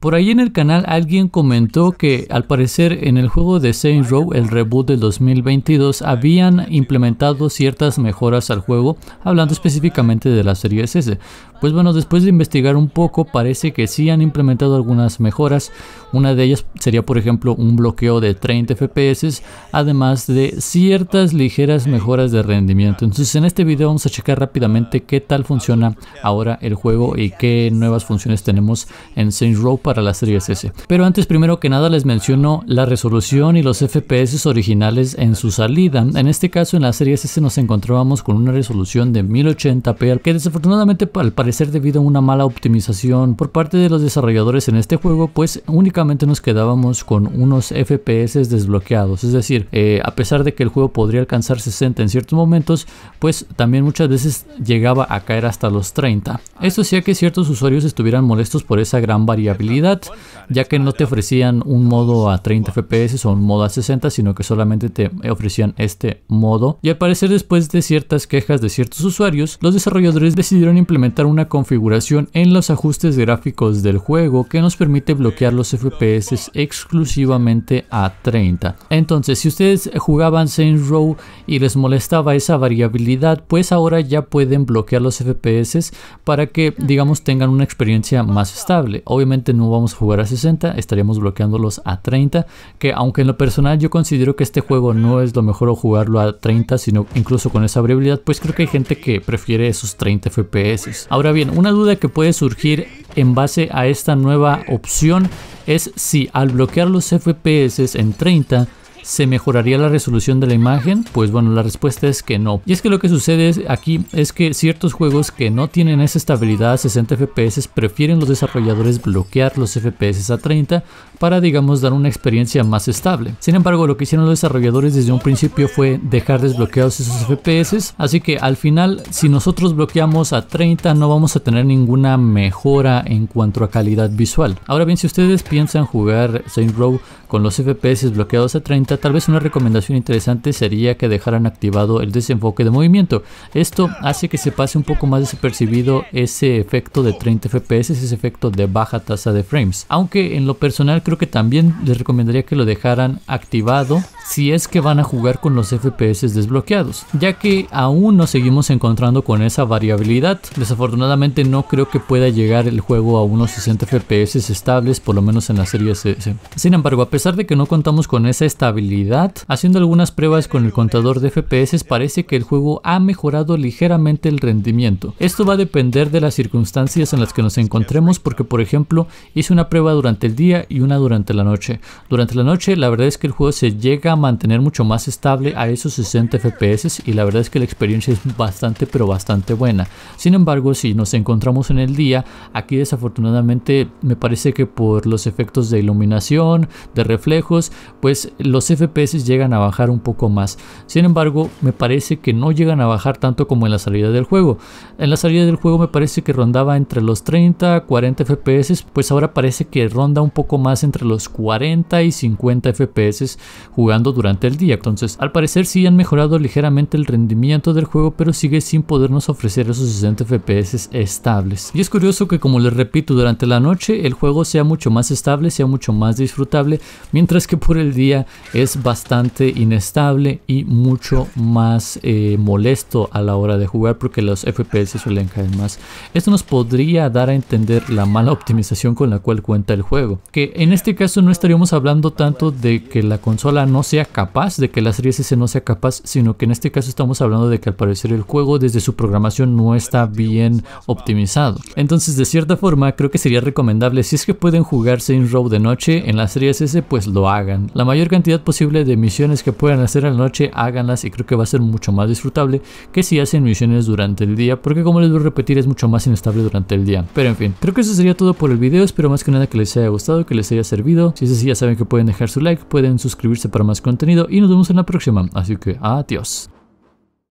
Por ahí en el canal alguien comentó que al parecer en el juego de Saints Row, el reboot del 2022, habían implementado ciertas mejoras al juego, hablando específicamente de la serie SS. Pues bueno, después de investigar un poco, parece que sí han implementado algunas mejoras. Una de ellas sería, por ejemplo, un bloqueo de 30 FPS, además de ciertas ligeras mejoras de rendimiento. Entonces, en este video vamos a checar rápidamente qué tal funciona ahora el juego y qué nuevas funciones tenemos en Saints Row para la Series S. Pero antes primero que nada les menciono la resolución y los FPS originales en su salida. En este caso en la serie S nos encontrábamos con una resolución de 1080p que desafortunadamente al parecer debido a una mala optimización por parte de los desarrolladores en este juego pues únicamente nos quedábamos con unos FPS desbloqueados. Es decir, eh, a pesar de que el juego podría alcanzar 60 en ciertos momentos, pues también muchas veces llegaba a caer hasta los 30. Esto hacía que ciertos usuarios estuvieran molestos por esa gran variabilidad ya que no te ofrecían un modo a 30 FPS o un modo a 60, sino que solamente te ofrecían este modo. Y al parecer después de ciertas quejas de ciertos usuarios, los desarrolladores decidieron implementar una configuración en los ajustes gráficos del juego que nos permite bloquear los FPS exclusivamente a 30. Entonces, si ustedes jugaban Saints Row y les molestaba esa variabilidad, pues ahora ya pueden bloquear los FPS para que, digamos, tengan una experiencia más estable. Obviamente no vamos a jugar a 60, estaríamos bloqueándolos a 30, que aunque en lo personal yo considero que este juego no es lo mejor jugarlo a 30, sino incluso con esa variabilidad, pues creo que hay gente que prefiere esos 30 FPS. Ahora bien, una duda que puede surgir en base a esta nueva opción es si al bloquear los FPS en 30 ¿Se mejoraría la resolución de la imagen? Pues bueno, la respuesta es que no. Y es que lo que sucede aquí es que ciertos juegos que no tienen esa estabilidad a 60 FPS prefieren los desarrolladores bloquear los FPS a 30 para digamos dar una experiencia más estable. Sin embargo, lo que hicieron los desarrolladores desde un principio fue dejar desbloqueados esos FPS, así que al final si nosotros bloqueamos a 30 no vamos a tener ninguna mejora en cuanto a calidad visual. Ahora bien, si ustedes piensan jugar Saint Row con los FPS bloqueados a 30, tal vez una recomendación interesante sería que dejaran activado el desenfoque de movimiento. Esto hace que se pase un poco más desapercibido ese efecto de 30 FPS, ese efecto de baja tasa de frames. Aunque en lo personal creo que también les recomendaría que lo dejaran activado si es que van a jugar con los FPS desbloqueados, ya que aún nos seguimos encontrando con esa variabilidad. Desafortunadamente no creo que pueda llegar el juego a unos 60 FPS estables, por lo menos en la serie S. Sin embargo, a pesar pesar de que no contamos con esa estabilidad, haciendo algunas pruebas con el contador de FPS parece que el juego ha mejorado ligeramente el rendimiento. Esto va a depender de las circunstancias en las que nos encontremos porque por ejemplo hice una prueba durante el día y una durante la noche. Durante la noche la verdad es que el juego se llega a mantener mucho más estable a esos 60 FPS y la verdad es que la experiencia es bastante pero bastante buena. Sin embargo si nos encontramos en el día, aquí desafortunadamente me parece que por los efectos de iluminación, de reflejos, pues los FPS llegan a bajar un poco más. Sin embargo, me parece que no llegan a bajar tanto como en la salida del juego. En la salida del juego me parece que rondaba entre los 30 a 40 FPS, pues ahora parece que ronda un poco más entre los 40 y 50 FPS jugando durante el día. Entonces, al parecer sí han mejorado ligeramente el rendimiento del juego, pero sigue sin podernos ofrecer esos 60 FPS estables. Y es curioso que como les repito, durante la noche el juego sea mucho más estable, sea mucho más disfrutable, mientras que por el día es bastante inestable y mucho más eh, molesto a la hora de jugar porque los FPS suelen caer más. Esto nos podría dar a entender la mala optimización con la cual cuenta el juego, que en este caso no estaríamos hablando tanto de que la consola no sea capaz, de que la serie S no sea capaz, sino que en este caso estamos hablando de que al parecer el juego desde su programación no está bien optimizado. Entonces de cierta forma creo que sería recomendable si es que pueden jugar Saints Row de noche en la serie S pues lo hagan. La mayor cantidad posible de misiones que puedan hacer a la noche, háganlas y creo que va a ser mucho más disfrutable que si hacen misiones durante el día, porque como les voy a repetir es mucho más inestable durante el día. Pero en fin, creo que eso sería todo por el video, espero más que nada que les haya gustado, que les haya servido. Si es así ya saben que pueden dejar su like, pueden suscribirse para más contenido y nos vemos en la próxima, así que adiós.